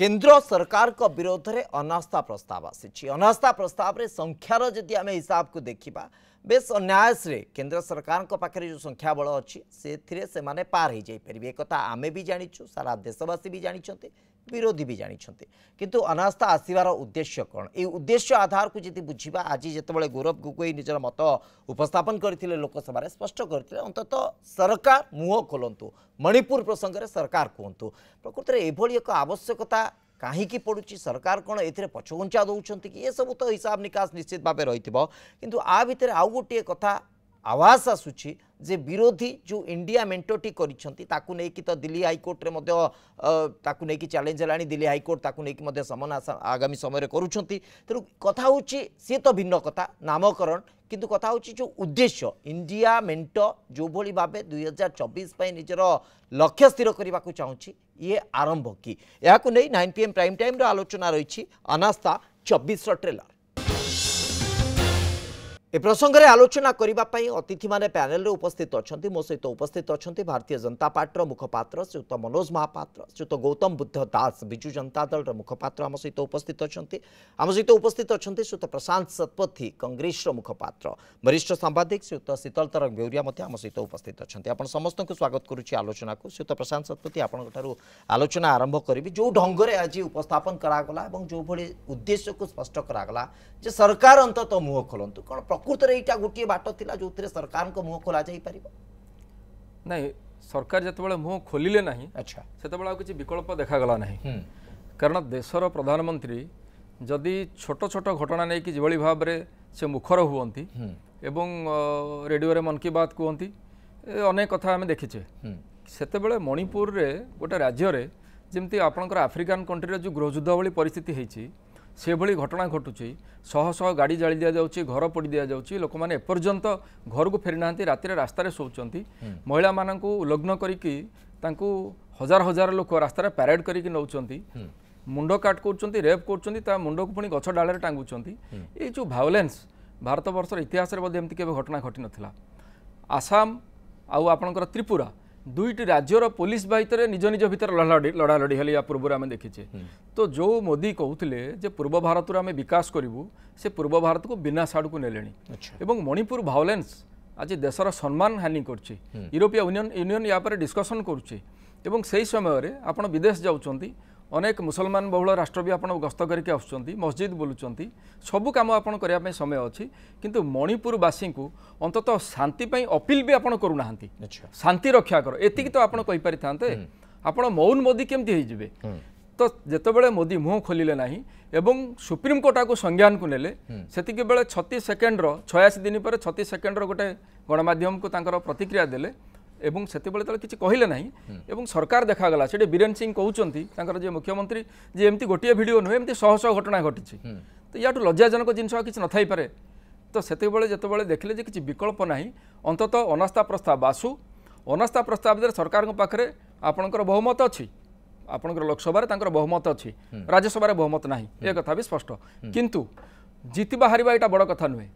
केन्द्र सरकार को विरोध में अनास्था प्रस्ताव आसी प्रस्ताव में संख्यार जदि आम हिसाब को देखा बेस अन्यायस केन्द्र सरकार को पाखे जो संख्या बल अच्छी से पार हो जापर एक आम भी जाचु सारा देशवासी भी जानते विरोधी वि जाने किन अनास्था आस उद्देश्य कन् ए उद्देश्य आधार आधारको बुझा आज गौरव गग निजर मत उपस्पन गरिपष्ट गरि अन्त सरकार मुह खोलु मणिपुर प्रसंग प्रसङ्गले सरकार कहन् प्रकृतले एभरि एक आवश्यकता काहीँक पढुँछ सरकार कति पछघु दोसन एसबु त हिसाब निकस निश्चित भावे रहिथ्यो किन आ भित्र आउ गोटे कथा आभास आसु যে বিরোধী যে ইন্ডিয়া মেন্টটি করছেন তাকে নেই তো দিল্লি হাইকোর্টে তাকে নেই চ্যালেঞ্জ হল দিল্লি হাইকোর্ট তাকে নেই সমন আগামী সময়ের করছেন তেমন কথা হচ্ছে সি তো ভিন্ন কথা নামকরণ কিন্তু কথা হচ্ছে যে উদ্দেশ্য ইন্ডিয়া মেন্ট যেভাবে ভাবে দুই হাজার চবিশ নিজের লক্ষ্য স্থির করা চাহুছি ইয়ে আরম্ভ কি এখন নেই নাইন পি এম প্রাইম টাইম্র আলোচনা রয়েছে অনাস্থা চব্বিশর ট্রেলর ए प्रसंगे आलोचना करने अतिथि मैंने प्यानेल उपस्थित अच्छा मो सहित उपस्थित अच्छा भारतीय जनता पार्टी मुखपात्र श्रीयुक्त मनोज महापात्र श्रीयुक्त गौतम बुद्ध दास विजु जनता दल मुखपात्र आम सहित उपस्थित अच्छा आम सहित उपस्थित अच्छा श्रीयुक्त प्रशांत शतपथी कंग्रेस मुखपात्र वरिष्ठ सांबादिक श्रीयुक्त शीतल तरंग बेउरिया सहित उपस्थित अच्छा आप समस्त स्वागत करुच्ची आलोचना को श्रीयुक्त प्रशांत शतपथी आपंठ आलोचना आरंभ करी जो ढंग से आज उपस्थापन करागला जो भाई उद्देश्य को स्पष्ट करागला सरकार अंत मुह खोलतु कौन ପ୍ରକୃତରେ ଏଇଟା ଗୋଟିଏ ବାଟ ଥିଲା ଯେଉଁଥିରେ ସରକାରଙ୍କ ମୁହଁ ଖୋଲାଯାଇପାରିବ ନାଇଁ ସରକାର ଯେତେବେଳେ ମୁହଁ ଖୋଲିଲେ ନାହିଁ ଆଚ୍ଛା ସେତେବେଳେ ଆଉ କିଛି ବିକଳ୍ପ ଦେଖାଗଲା ନାହିଁ କାରଣ ଦେଶର ପ୍ରଧାନମନ୍ତ୍ରୀ ଯଦି ଛୋଟ ଛୋଟ ଘଟଣା ନେଇକି ଯେଭଳି ଭାବରେ ସେ ମୁଖର ହୁଅନ୍ତି ଏବଂ ରେଡ଼ିଓରେ ମନ୍ କି ବାତ୍ କୁହନ୍ତି ଅନେକ କଥା ଆମେ ଦେଖିଛେ ସେତେବେଳେ ମଣିପୁରରେ ଗୋଟେ ରାଜ୍ୟରେ ଯେମିତି ଆପଣଙ୍କର ଆଫ୍ରିକାନ୍ କଣ୍ଟ୍ରିରେ ଯେଉଁ ଗୃହଯୁଦ୍ଧ ଭଳି ପରିସ୍ଥିତି ହେଇଛି সেভাবে ঘটনা ঘটুছে শহ শহ গাড়ি জাড়ি দিয়াযাচ্ছে ঘর পোড়ি দিয়াযাচ্ছে লোক মানে এপর্যন্ত ঘরক ফেরি না রাতে রাস্তায় শোচান মহিলা মানুষ লগ্ন করি তাঁকু হাজার হাজার লোক রাস্তায় প্যারেড করি নৌকর মুন্ড কাট করছেন রেপ করছেন তা মুন্ডক পুঁ গছ ডালে টাঙ্গুচ্ছেন এই যে ভায়োলেন্স ଭାରତବର୍ଷର ଇତିହାସରେ ମଧ୍ୟ ଏମିତି କେବେ ଘଟଣା ଘଟିନଥିଲା ଆସାମ ଆଉ ଆପଣଙ୍କର ତ୍ରିପୁରା দুইটি রাজ্যর পুলিশ বাহিতরে নিজ নিজ ভিতরে লড়ালড়ি হলে ইয়া পূর্বর আমি দেখিছে তো যে মোদি কৌলে যে পূর্ব ভারতর আমি বিকাশ করবু সে পূর্ব ভারতকে বিনাশ আড়ক নেলে এবং মণিপুর ভাওলেন্স আজ দেশের সম্মান হানি করছে ইউরোপীয় ইউনিয়ন ইউনিয়ন ইয়াপরে ডিসকসন করছে এবং সেই সময় আপনার বিদেশ যাচ্ছেন ଅନେକ ମୁସଲମାନ ବହୁଳ ରାଷ୍ଟ୍ର ବି ଆପଣ ଗସ୍ତ କରିକି ଆସୁଛନ୍ତି ମସଜିଦ୍ ବୁଲୁଛନ୍ତି ସବୁ କାମ ଆପଣ କରିବା ପାଇଁ ସମୟ ଅଛି କିନ୍ତୁ ମଣିପୁରବାସୀଙ୍କୁ ଅନ୍ତତଃ ଶାନ୍ତି ପାଇଁ ଅପିଲ୍ ବି ଆପଣ କରୁନାହାନ୍ତି ଶାନ୍ତି ରକ୍ଷା କର ଏତିକି ତ ଆପଣ କହିପାରିଥାନ୍ତେ ଆପଣ ମୌନ ମୋଦି କେମିତି ହେଇଯିବେ ତ ଯେତେବେଳେ ମୋଦି ମୁହଁ ଖୋଲିଲେ ନାହିଁ ଏବଂ ସୁପ୍ରିମକୋର୍ଟ ଆକୁ ସଂଜ୍ଞାନକୁ ନେଲେ ସେତିକି ବେଳେ ଛତିଶ ସେକେଣ୍ଡର ଛୟାଅଶୀ ଦିନ ପରେ ଛତିଶ ସେକେଣ୍ଡର ଗୋଟେ ଗଣମାଧ୍ୟମକୁ ତାଙ୍କର ପ୍ରତିକ୍ରିୟା ଦେଲେ এবং ସେତେବେଳେ ତେବେଳେ କିଛି କହିଲେ ନାହିଁ ଏବଂ ସରକାର ଦେଖାଗଲା ସେଠି ବୀରେନ୍ ସିଂ କହୁଛନ୍ତି ତାଙ୍କର ଯିଏ ମୁଖ୍ୟମନ୍ତ୍ରୀ ଯେ ଏମିତି ଗୋଟିଏ ଭିଡ଼ିଓ ନୁହେଁ ଏମିତି ଶହ ଶହ ଘଟଣା ଘଟିଛି ତ ୟାଠୁ ଲଜ୍ଜାଜନକ ଜିନିଷ ଆଉ କିଛି ନଥାଇପାରେ ତ ସେତେବେଳେ ଯେତେବେଳେ ଦେଖିଲେ ଯେ କିଛି ବିକଳ୍ପ ନାହିଁ ଅନ୍ତତଃ ଅନାସ୍ଥା ପ୍ରସ୍ତାବ ଆସୁ ଅନାସ୍ଥା ପ୍ରସ୍ତାବ ଦେହରେ ସରକାରଙ୍କ ପାଖରେ ଆପଣଙ୍କର ବହୁମତ ଅଛି ଆପଣଙ୍କର ଲୋକସଭାରେ ତାଙ୍କର ବହୁମତ ଅଛି ରାଜ୍ୟସଭାରେ ବହୁମତ ନାହିଁ ଏ କଥା ବି ସ୍ପଷ୍ଟ କିନ୍ତୁ ଜିତିବା ହାରିବା ଏଇଟା ବଡ଼ କଥା ନୁହେଁ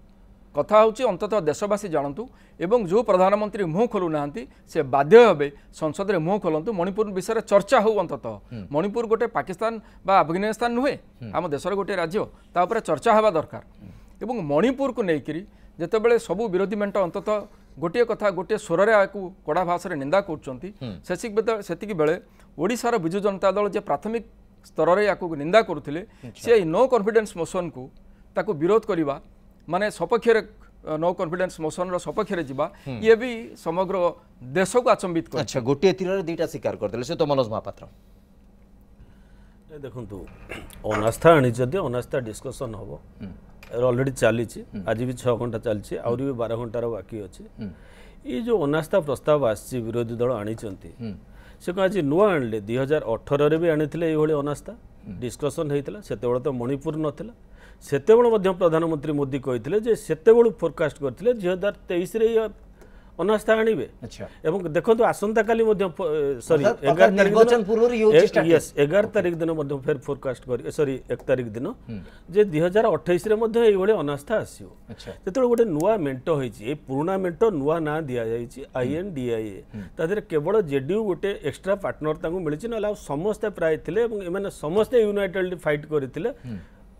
କଥା ହେଉଛି ଅନ୍ତତଃ ଦେଶବାସୀ ଜାଣନ୍ତୁ ଏବଂ ଯେଉଁ ପ୍ରଧାନମନ୍ତ୍ରୀ ମୁହଁ ଖୋଲୁନାହାନ୍ତି ସେ ବାଧ୍ୟ ହେବେ ସଂସଦରେ ମୁହଁ ଖୋଲନ୍ତୁ ମଣିପୁର ବିଷୟରେ ଚର୍ଚ୍ଚା ହେଉ ଅନ୍ତତଃ ମଣିପୁର ଗୋଟେ ପାକିସ୍ତାନ ବା ଆଫଗାନିସ୍ତାନ ନୁହେଁ ଆମ ଦେଶର ଗୋଟିଏ ରାଜ୍ୟ ତା ଉପରେ ଚର୍ଚ୍ଚା ହେବା ଦରକାର ଏବଂ ମଣିପୁରକୁ ନେଇକରି ଯେତେବେଳେ ସବୁ ବିରୋଧୀ ମେଣ୍ଟ ଅନ୍ତତଃ ଗୋଟିଏ କଥା ଗୋଟିଏ ସ୍ୱରରେ ଆକୁ କଡ଼ା ଭାଷାରେ ନିନ୍ଦା କରୁଛନ୍ତି ସେତିକି ସେତିକି ବେଳେ ଓଡ଼ିଶାର ବିଜୁ ଜନତା ଦଳ ଯେ ପ୍ରାଥମିକ ସ୍ତରରେ ଆକୁ ନିନ୍ଦା କରୁଥିଲେ ସେ ଏଇ ନୋ କନଫିଡେନ୍ସ ମୋସନକୁ ତାକୁ ବିରୋଧ କରିବା ମାନେ ସପକ୍ଷରେ ନୋ କନଫିଡେନ୍ସ ମୋସନର ସପକ୍ଷରେ ଯିବା ଇଏ ବି ସମଗ୍ର ଦେଶକୁ ଆଚମ୍ବିତ ଆଚ୍ଛା ଗୋଟିଏ ତୀରରେ ଦୁଇଟା ସ୍ୱୀକାର କରିଦେଲେ ସେ ତ ମନୋଜ ମହାପାତ୍ର ଦେଖନ୍ତୁ ଅନାସ୍ଥା ଆଣିଛି ଯଦି ଅନାସ୍ଥା ଡିସ୍କସନ୍ ହେବ ଅଲରେଡ଼ି ଚାଲିଛି ଆଜି ବି ଛଅ ଘଣ୍ଟା ଚାଲିଛି ଆହୁରି ବି ବାର ଘଣ୍ଟାର ବାକି ଅଛି ଏଇ ଯେଉଁ ଅନାସ୍ଥା ପ୍ରସ୍ତାବ ଆସିଛି ବିରୋଧୀ ଦଳ ଆଣିଛନ୍ତି ସେ କ'ଣ ଆଜି ନୂଆ ଆଣିଲେ ଦୁଇ ହଜାର ଅଠରରେ ବି ଆଣିଥିଲେ ଏଇଭଳି ଅନାସ୍ଥା ଡିସ୍କସନ୍ ହେଇଥିଲା ସେତେବେଳେ ତ ମଣିପୁର ନଥିଲା ସେତେବେଳେ ମଧ୍ୟ ପ୍ରଧାନମନ୍ତ୍ରୀ ମୋଦି କହିଥିଲେ ଯେ ସେତେବେଳୁ ଫୋରକାଷ୍ଟ କରିଥିଲେ ଦୁଇ ହଜାର ତେଇଶରେ ଅନାସ୍ଥା ଆଣିବେ ଏବଂ ଦେଖନ୍ତୁ ଆସନ୍ତାକାଲି ମଧ୍ୟ ସରି ଏଗାର ୟେସ୍ ଏଗାର ତାରିଖ ଦିନ ମଧ୍ୟ ଫେର ଫୋରକାଷ୍ଟ କରିବେ ସରି ଏକ ତାରିଖ ଦିନ ଯେ ଦୁଇ ହଜାର ଅଠେଇଶରେ ମଧ୍ୟ ଏଇଭଳି ଅନାସ୍ଥା ଆସିବ ଯେତେବେଳେ ଗୋଟେ ନୂଆ ମେଣ୍ଟ ହେଇଛି ଏଇ ପୁରୁଣା ମେଣ୍ଟ ନୂଆ ନାଁ ଦିଆଯାଇଛି ଆଇଏନ୍ଡିଆଇଏ ତା ଦେହରେ କେବଳ ଜେଡିୟୁ ଗୋଟେ ଏକ୍ସଟ୍ରା ପାର୍ଟନର ତାଙ୍କୁ ମିଳିଛି ନହେଲେ ଆଉ ସମସ୍ତେ ପ୍ରାୟ ଥିଲେ ଏବଂ ଏମାନେ ସମସ୍ତେ ୟୁନାଇଟେଡ୍ ଫାଇଟ୍ କରିଥିଲେ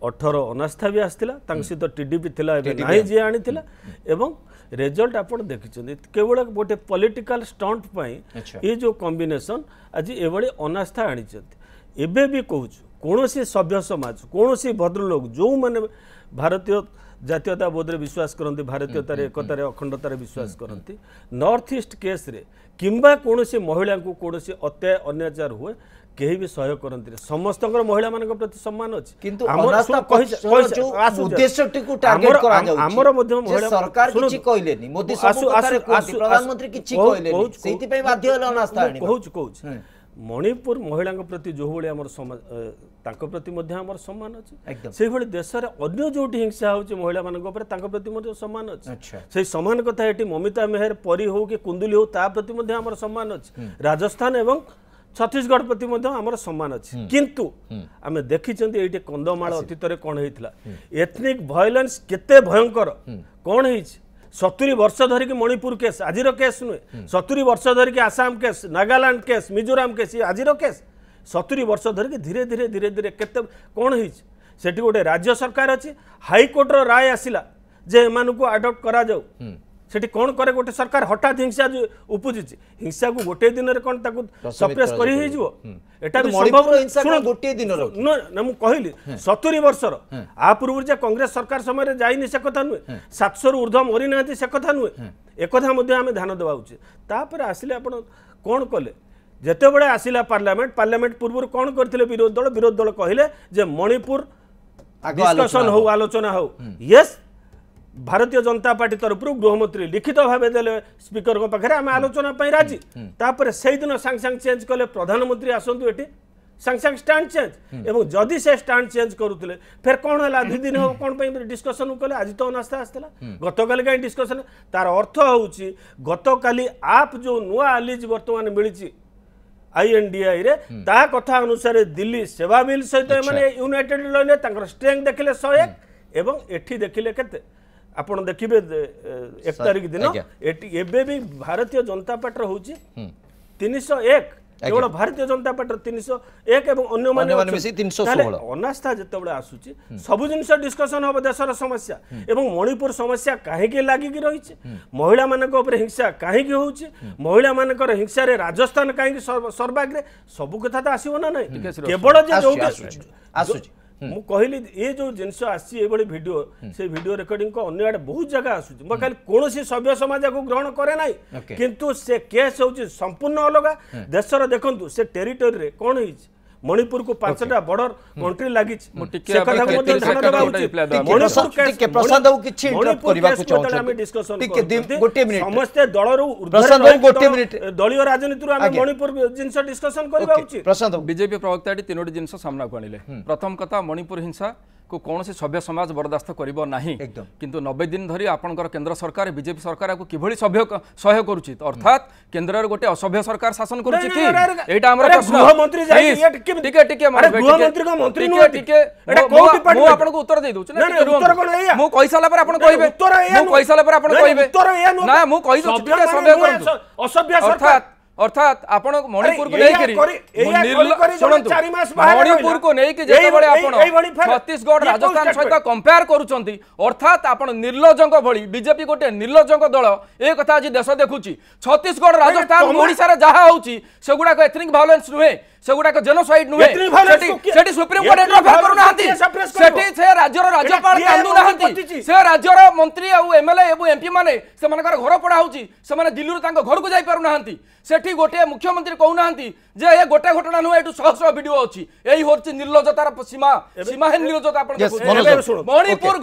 ଅଠର ଅନାସ୍ଥା ବି ଆସିଥିଲା ତାଙ୍କ ସହିତ ଟିଡିପି ଥିଲା ଏବେ ନାହିଁ ଯିଏ ଆଣିଥିଲା ଏବଂ ରେଜଲ୍ଟ ଆପଣ ଦେଖିଛନ୍ତି କେବଳ ଗୋଟେ ପଲିଟିକାଲ ଷ୍ଟଣ୍ଟ ପାଇଁ ଏ ଯେଉଁ କମ୍ବିନେସନ୍ ଆଜି ଏଭଳି ଅନାସ୍ଥା ଆଣିଛନ୍ତି ଏବେ ବି କହୁଛୁ କୌଣସି ସଭ୍ୟ ସମାଜ କୌଣସି ଭଦ୍ରଲୋକ ଯେଉଁମାନେ ଭାରତୀୟ ଜାତୀୟତାବୋଧରେ ବିଶ୍ୱାସ କରନ୍ତି ଭାରତୀୟତାରେ ଏକତାରେ ଅଖଣ୍ଡତାରେ ବିଶ୍ୱାସ କରନ୍ତି ନର୍ଥ ଇଷ୍ଟ କେସ୍ରେ କିମ୍ବା କୌଣସି ମହିଳାଙ୍କୁ କୌଣସି ଅତ୍ୟାୟ ଅନ୍ୟାଚାର ହୁଏ କେହି ବି ସହଯୋଗ କରନ୍ତିନି ସମସ୍ତଙ୍କର ମହିଳାମାନଙ୍କ ପ୍ରତି ସମ୍ମାନ ଅଛି କିନ୍ତୁ ଆମର ମଧ୍ୟ ସରକାର କିଛି କହିଲେନି ମୋଦି ପ୍ରଧାନମନ୍ତ୍ରୀ କିଛି କହିଲେନି ସେଇଥିପାଇଁ ବାଧ୍ୟ ହେଲେ ଅନାସ୍ଥା କହୁଛି କହୁଛି ମଣିପୁର ମହିଳାଙ୍କ ପ୍ରତି ଯେଉଁଭଳି ଆମର ତାଙ୍କ ପ୍ରତି ମଧ୍ୟ ଆମର ସମ୍ମାନ ଅଛି ସେଇଭଳି ଦେଶରେ ଅନ୍ୟ ଯେଉଁଠି ହିଂସା ହେଉଛି ମହିଳାମାନଙ୍କ ଉପରେ ତାଙ୍କ ପ୍ରତି ମଧ୍ୟ ସମ୍ମାନ ଅଛି ସେଇ ସମାନ କଥା ଏଠି ମମିତା ମେହେର ପରୀ ହଉ କି କୁନ୍ଦୁଲି ହଉ ତା ପ୍ରତି ମଧ୍ୟ ଆମର ସମ୍ମାନ ଅଛି ରାଜସ୍ଥାନ ଏବଂ ଛତିଶଗଡ଼ ପ୍ରତି ମଧ୍ୟ ଆମର ସମ୍ମାନ ଅଛି କିନ୍ତୁ ଆମେ ଦେଖିଛନ୍ତି ଏଇଠି କନ୍ଧମାଳ ଅତୀତରେ କ'ଣ ହେଇଥିଲା ଏଥନିକ ଭାଇଲେନ୍ସ କେତେ ଭୟଙ୍କର କ'ଣ ହେଇଛି ସତୁରୀ ବର୍ଷ ଧରିକି ମଣିପୁର କେସ୍ ଆଜିର କେସ୍ ନୁହେଁ ସତୁରୀ ବର୍ଷ ଧରିକି Assam case Nagaland case Mizoram case ଆଜିର କେସ୍ ସତୁରୀ ବର୍ଷ ଧରିକି ଧୀରେ ଧୀରେ ଧୀରେ ଧୀରେ କେତେ କ'ଣ ହେଇଛି ସେଠି ଗୋଟେ ରାଜ୍ୟ ସରକାର ଅଛି ହାଇକୋର୍ଟର ରାୟ ଆସିଲା ଯେ ଏମାନଙ୍କୁ ଆଡପ୍ଟ କରାଯାଉ সেটি কোণ করে গোটে সরকার হঠাৎ হিংসা উপুজুছি হিংসা কু গোটে দিনের কোণ তাকে সপ্রেস হই হয়েযিব এটা সম্ভব শুনো গোটিয়ে দিনর না মু কহিলি সতুরি বর্ষর আ পূর্ব যে কংগ্রেস সরকার সময় যাই নি সে কথা 700 সাতশর উর্ধম মরি না সে কথা নুহে কথা মধ্যে আমি ধ্যান দেওয়া উচিত তাপরে আসলে আপন কোণ কলে যেতবে আসিলা পার্লামেন্ট পার্লামেন্ট পূর্ব কোণ করে বিরোধী দল বিরোধী দল কহিলেন যে মণিপুর ডিসকসন হোক আলোচনা হোক ইয়েস ଭାରତୀୟ ଜନତା ପାର୍ଟି ତରଫରୁ ଗୃହମନ୍ତ୍ରୀ ଲିଖିତ ଭାବେ ଦେଲେ ସ୍ପିକରଙ୍କ ପାଖରେ ଆମେ ଆଲୋଚନା ପାଇଁ ରାଜି ତାପରେ ସେଇଦିନ ସାଙ୍ଗେ ସାଙ୍ଗେ ଚେଞ୍ଜ କଲେ ପ୍ରଧାନମନ୍ତ୍ରୀ ଆସନ୍ତୁ ଏଠି ସାଙ୍ଗେ ସାଙ୍ଗେ ଷ୍ଟାଣ୍ଡ ଚେଞ୍ଜ ଏବଂ ଯଦି ସେ ଷ୍ଟାଣ୍ଡ ଚେଞ୍ଜ କରୁଥିଲେ ଫେର କ'ଣ ହେଲା ଦୁଇ ଦିନ ହେବ କ'ଣ ପାଇଁ ଡିସ୍କସନ୍ କଲେ ଆଜି ତ ଅନାସ୍ଥା ଆସିଥିଲା ଗତକାଲି କାହିଁ ଡିସ୍କସନ୍ ତାର ଅର୍ଥ ହେଉଛି ଗତକାଲି ଆପ୍ ଯେଉଁ ନୂଆ ଆଲିଜ୍ ବର୍ତ୍ତମାନ ମିଳିଛି ଆଇଏନ୍ଡିଆଇରେ ତା କଥା ଅନୁସାରେ ଦିଲ୍ଲୀ ସେବା ବିଲ୍ ସହିତ ଏମାନେ ୟୁନାଇଟେଡ୍ ଲଇଲେ ତାଙ୍କର ଷ୍ଟ୍ରେଙ୍ଗ୍ ଦେଖିଲେ ଶହେ ଏବଂ ଏଠି ଦେଖିଲେ କେତେ ଆପଣ ଦେଖିବେ ଏକ ତାରିଖ ଦିନ ଏଠି ଏବେ ବି ଭାରତୀୟ ଜନତା ପାର୍ଟିର ହେଉଛି ତିନିଶହ ଏକ କେବଳ ଭାରତୀୟ ଜନତା ପାର୍ଟିର ତିନିଶହ ଏକ ଏବଂ ଅନ୍ୟମାନେ ଅନାସ୍ଥା ଯେତେବେଳେ ଆସୁଛି ସବୁ ଜିନିଷ ଡିସ୍କସନ୍ ହେବ ଦେଶର ସମସ୍ୟା ଏବଂ ମଣିପୁର ସମସ୍ୟା କାହିଁକି ଲାଗିକି ରହିଛି ମହିଳାମାନଙ୍କ ଉପରେ ହିଂସା କାହିଁକି ହେଉଛି ମହିଳାମାନଙ୍କର ହିଂସାରେ ରାଜସ୍ଥାନ କାହିଁକି ସର୍ବାଗ୍ରେ ସବୁ କଥା ତ ଆସିବ ନା ନାହିଁ କେବଳ ଯେ ଯୋଉଠି ଆସୁଛି ମୁଁ କହିଲି ଏ ଯେଉଁ ଜିନିଷ ଆସିଛି ଏଭଳି ଭିଡ଼ିଓ ସେ ଭିଡ଼ିଓ ରେକର୍ଡିଂକୁ ଅନ୍ୟ ଆଡ଼େ ବହୁତ ଜାଗା ଆସୁଛି ମୁଁ କହିଲି କୌଣସି ସଭ୍ୟ ସମାଜ ଆକୁ ଗ୍ରହଣ କରେ ନାହିଁ କିନ୍ତୁ ସେ କେସ୍ ହେଉଛି ସମ୍ପୂର୍ଣ୍ଣ ଅଲଗା ଦେଶର ଦେଖନ୍ତୁ ସେ ଟେରିଟୋରୀରେ କ'ଣ ହେଇଛି ମଣିପୁରକୁ ପାଞ୍ଚଟା ବର୍ଡର କଣ୍ଟ୍ରି ଲାଗିଛି ମଣିପୁର ଟିକେ ସମସ୍ତେ ଦଳରୁ ପ୍ରସାଦ ମିନିଟ୍ ଦଳୀୟ ରାଜନୀତିରୁ ଆମେ ମଣିପୁର ଜିନିଷ ଡିସ୍କସନ କରିବା ଉଚିତ ବିଜେପି ବିଜେପି ଏଠି ତିନୋଟି ଜିନିଷ ସାମ୍ନାକୁ ଆଣିଲେ ପ୍ରଥମ କଥା ମଣିପୁର ହିଂସା को कौन सभ्य समाज बरदास्त कर ना कि नबे दिन धरी आपंकर केन्द्र सरकार बीजेपी सरकार को किभली सभ्य सहय कर अर्थात केन्द्र गोटे असभ्य सरकार शासन कर उत्तर दे दूसरी कहसारा कहबे कहसारा कहबे ना मुझे असभ्य अर्थात অর্থাৎ আপন মণিপুর কো নেই করি শুনন্তু মণিপুর কো নেই কি যেতবেলে আপন ছত্তিশগড় রাজস্থান সহিত কম্পেয়ার করুচন্তি অর্থাৎ আপন নির্লজঙ্ক ভলি বিজেপি গোটে নির্লজঙ্ক দল এ কথা আজি দেশ দেখুছি ছত্তিশগড় রাজস্থান ওড়িশার যাহা হউছি সেগুড়াক এথনিক ভায়োলেন্স নুহে ସେଗୁଡାକ ଜେନୋସାଇଡ୍ ନୁହେଁ ସେଠି ସୁପ୍ରିମକୋର୍ଟ ଇଣ୍ଟରଫେୟାର କରୁନାହାନ୍ତି ସେଠି ସେ ରାଜ୍ୟର ରାଜ୍ୟପାଳ କାନ୍ଦୁନାହାନ୍ତି ସେ ରାଜ୍ୟର ମନ୍ତ୍ରୀ ଆଉ ଏମଏଲଏ ଏବଂ ଏମ୍ପି ମାନେ ସେମାନଙ୍କର ଘର ପଡ଼ା ହେଉଛି ସେମାନେ ଦିଲ୍ଲୀରୁ ତାଙ୍କ ଘରକୁ ଯାଇପାରୁନାହାନ୍ତି ସେଠି ଗୋଟିଏ ମୁଖ୍ୟମନ୍ତ୍ରୀ କହୁନାହାନ୍ତି ଯେ ଏ ଗୋଟେ ଘଟଣା ନୁହେଁ ଏଠୁ ଶହ ଶହ ଭିଡିଓ ଅଛି ଏଇ ହେଉଛି ନିର୍ଲଜତାର ସୀମା ସୀମା ହିଁ ନିର୍ଲଜତା ଆପଣ ମଣିପୁର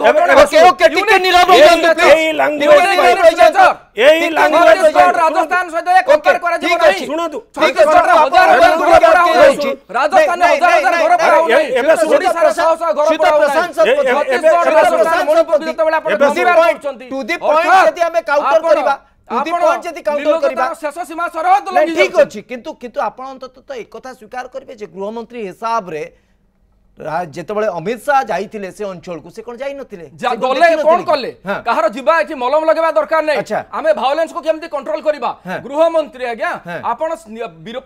ରାଜସ୍ଥାନ ସହିତ କମ୍ପେୟାର କରାଯିବ ନାହିଁ ଶୁଣନ୍ତୁ છે ଟୁ ଦି ପଏଣ୍ଟ ଯଦି ଠିକ ଅଛି କିନ୍ତୁ କିନ୍ତୁ ଆପଣ ଅନ୍ତତଃ ଏକଥା ସ୍ୱୀକାର କରିବେ ଯେ ଗୃହମନ୍ତ୍ରୀ ହିସାବରେ ଯେତେବେଳେ ଅମିତ ଶାହା ଯାଇଥିଲେ ସେ ଅଞ୍ଚଳକୁ ସେ କଣ ଯାଇନଥିଲେ ଗଲେ କଣ କଲେ କାହାର ଯିବା ଏଠି ମଲମ ଲଗେଇବା ଦରକାର ନାହିଁ ଆମେ ଭାଓଲେନ୍ସକୁ କେମିତି କଣ୍ଟ୍ରୋଲ କରିବା ଗୃହମନ୍ତ୍ରୀ ଆଜ୍ଞା ଆପଣ